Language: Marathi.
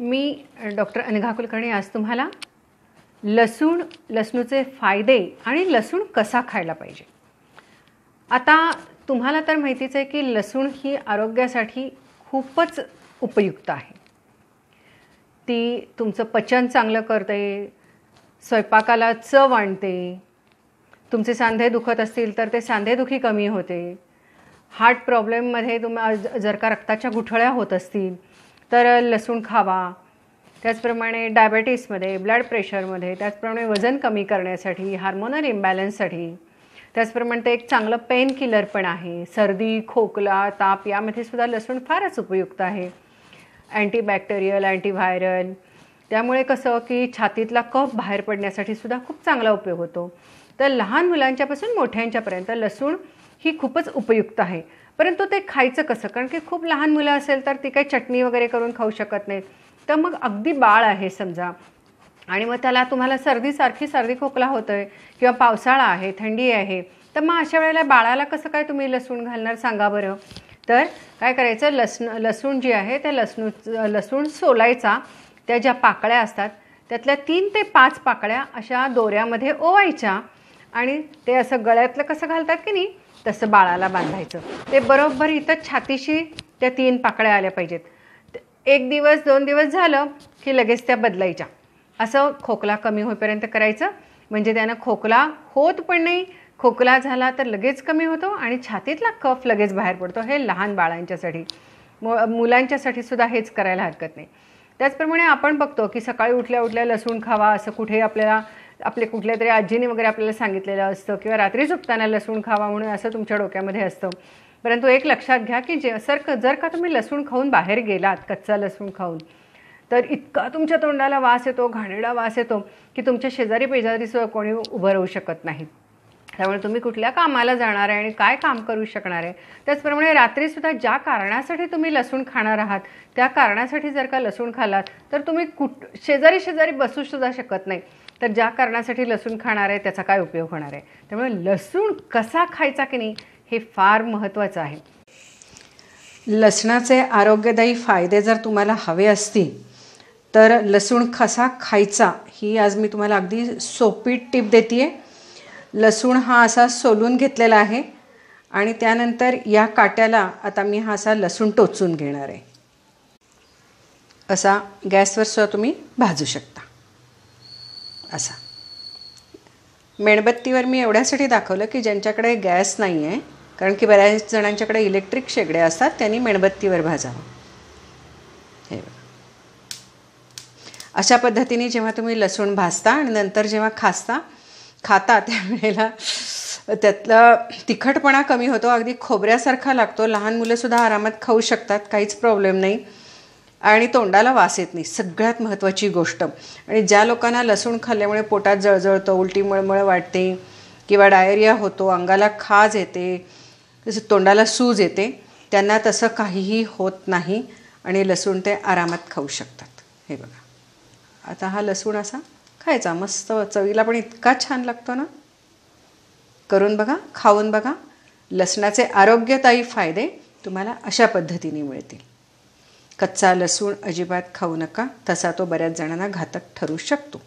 मी डॉक्टर अनघा कुलकर्णी आज तुम्हाला लसूण लसणूचे फायदे आणि लसूण कसा खायला पाहिजे आता तुम्हाला तर माहितीच आहे की लसूण ही आरोग्यासाठी खूपच उपयुक्त आहे ती तुमचं पचन चांगलं करते स्वयंपाकाला चव आणते तुमचे सांधे दुखत असतील तर ते सांधेदुखी कमी होते हार्ट प्रॉब्लेममध्ये तुम्हा जर का रक्ताच्या गुठळ्या होत असतील तर लसूण खावा त्याचप्रमाणे डायबेटीसमध्ये ब्लड प्रेशरमध्ये त्याचप्रमाणे वजन कमी करण्यासाठी हार्मोनल इम्बॅलन्ससाठी त्याचप्रमाणे ते एक चांगलं पेन किलर पण आहे सर्दी खोकला ताप यामध्ये सुद्धा लसूण फारच उपयुक्त आहे अँटीबॅक्टेरियल अँटीव्हायरल त्यामुळे कसं की छातीतला कफ बाहेर पडण्यासाठी सुद्धा खूप चांगला उपयोग होतो तर लहान मुलांच्यापासून मोठ्यांच्यापर्यंत लसूण ही खूपच उपयुक्त आहे परंतु ते खायचं कसं कारण की खूप लहान मुलं असेल तर ती काही चटणी वगैरे करून खाऊ शकत नाहीत तर मग अगदी बाळ आहे समजा आणि मग त्याला तुम्हाला सर्दीसारखी सर्दी खोकला होतो आहे किंवा पावसाळा आहे थंडी आहे तर मग अशा वेळेला बाळाला कसं काय तुम्ही लसूण घालणार सांगा बरं तर काय करायचं लसण लसूण जी आहे त्या लसणू लसूण सोलायचा त्या ज्या पाकळ्या असतात त्यातल्या तीन ते पाच पाकळ्या अशा दोऱ्यामध्ये ओवायच्या आणि ते असं गळ्यातलं कसं घालतात की नाही तसं बाळाला बांधायचं ते बरोबर इथं छातीशी त्या तीन पाकळ्या आल्या पाहिजेत एक दिवस दोन दिवस झालं की लगेच त्या बदलायच्या असं खोकला कमी होईपर्यंत करायचं म्हणजे त्यानं खोकला होत पण नाही खोकला झाला तर लगेच कमी होतो आणि छातीतला कफ लगेच बाहेर पडतो हे लहान बाळांच्यासाठी मु मुलांच्यासाठी सुद्धा हेच करायला हरकत नाही त्याचप्रमाणे आपण बघतो की सकाळी उठल्या उठल्या लसूण खावा असं कुठे आपल्याला आपल्या कुठल्या तरी आजीने वगैरे आपल्याला सांगितलेलं असतं किंवा रात्री झोपताना लसूण खावा म्हणून असं तुमच्या डोक्यामध्ये असतं परंतु एक लक्षात घ्या की जे सर जर का तुम्ही लसूण खाऊन बाहेर गेलात कच्चा लसूण खाऊन तर इतका तुमच्या तोंडाला वास येतो घाणेडा वास येतो की तुमच्या शेजारी पेजारीसुद्धा कोणी उभं राहू शकत नाही त्यामुळे तुम्ही कुठल्या कामाला जाणार आहे आणि काय काम करू शकणार आहे त्याचप्रमाणे रात्रीसुद्धा ज्या कारणासाठी तुम्ही लसूण खाणार आहात त्या कारणासाठी जर का लसूण खालात तर तुम्ही कुठ शेजारी शेजारी बसूसुद्धा शकत नाही तर ज्या कारणासाठी लसूण खाणार आहे त्याचा काय उपयोग होणार आहे त्यामुळे लसूण कसा खायचा की नाही हे फार महत्त्वाचं आहे लसणाचे आरोग्यदायी फायदे जर तुम्हाला हवे असतील तर लसूण कसा खायचा ही आज मी तुम्हाला अगदी सोपी टिप देते आहे लसूण हा असा सोलून घेतलेला आहे आणि त्यानंतर या काट्याला आता मी हा असा लसूण टोचून घेणार आहे असा गॅसवर सुद्धा तुम्ही भाजू शकता असा मेणबत्तीवर मी एवढ्यासाठी दाखवलं की ज्यांच्याकडे गॅस नाही आहे कारण की बऱ्याच जणांच्याकडे इलेक्ट्रिक शेगडे असतात त्यांनी मेणबत्तीवर भाजावं हे अशा पद्धतीने जेव्हा तुम्ही लसूण भाजता आणि नंतर जेव्हा खासता खाता त्यावेळेला त्यातला तिखटपणा कमी होतो अगदी खोबऱ्यासारखा लागतो लहान मुलंसुद्धा आरामात खाऊ शकतात काहीच प्रॉब्लेम नाही आणि तोंडाला वास येत नाही सगळ्यात महत्त्वाची गोष्ट आणि ज्या लोकांना लसूण खाल्ल्यामुळे पोटात जळजळतं उलटी मळमळ वाटते किंवा डायरिया होतो अंगाला खाज येते तोंडाला सूज येते त्यांना तसं काहीही होत नाही आणि लसूण ते आरामात खाऊ शकतात हे बघा आता हा लसूण असा खायचा मस्त चवीला पण इतका छान लागतो ना करून बघा खाऊन बघा लसणाचे आरोग्यदायी फायदे तुम्हाला अशा पद्धतीने मिळतील कच्चा लसूण अजिबात खाऊ नका तसा तो बऱ्याच जणांना घातक ठरू शकतो